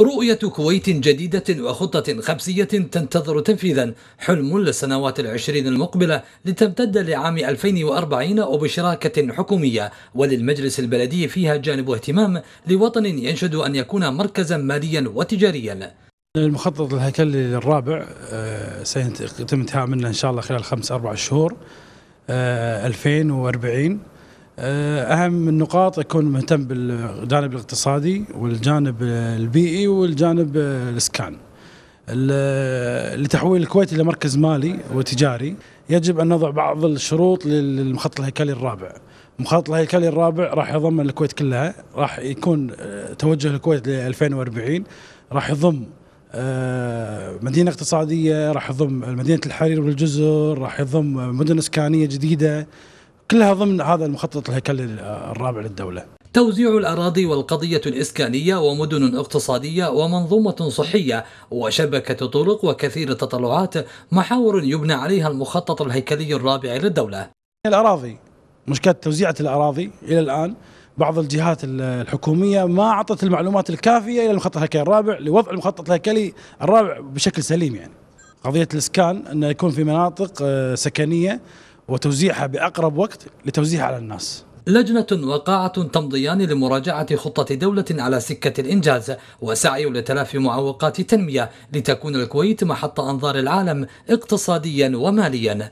رؤية كويت جديدة وخطة خمسية تنتظر تنفيذا حلم للسنوات العشرين المقبلة لتمتد لعام 2040 وبشراكة حكومية وللمجلس البلدي فيها جانب اهتمام لوطن ينشد أن يكون مركزا ماليا وتجاريا المخطط الهيكلي الرابع آه، سيتم انتهاء منه إن شاء الله خلال خمس أربع شهور 2040 آه، آه، اهم النقاط اكون مهتم بالجانب الاقتصادي والجانب البيئي والجانب الاسكان لتحويل الكويت الى مركز مالي وتجاري يجب ان نضع بعض الشروط للمخطط الهيكلي الرابع المخطط الهيكلي الرابع راح يضمن الكويت كلها راح يكون آه، توجه الكويت ل 2040 راح يضم آه، مدينه اقتصاديه راح يضم مدينه الحرير والجزر راح يضم مدن اسكانيه جديده كلها ضمن هذا المخطط الهيكلي الرابع للدوله. توزيع الأراضي والقضية الإسكانية ومدن اقتصادية ومنظومة صحية وشبكة طرق وكثير التطلعات محاور يبنى عليها المخطط الهيكلي الرابع للدولة الأراضي مشكلة توزيعة الأراضي إلى الآن بعض الجهات الحكومية ما أعطت المعلومات الكافية إلى المخطط الهيكلي الرابع لوضع المخطط الهيكلي الرابع بشكل سليم يعني قضية الإسكان أن يكون في مناطق آه، سكنية وتوزيعها بأقرب وقت لتوزيعها على الناس لجنة وقاعة تمضيان لمراجعة خطة دولة على سكة الإنجاز وسعي لتلافي معوقات التنمية لتكون الكويت محط أنظار العالم اقتصاديا وماليا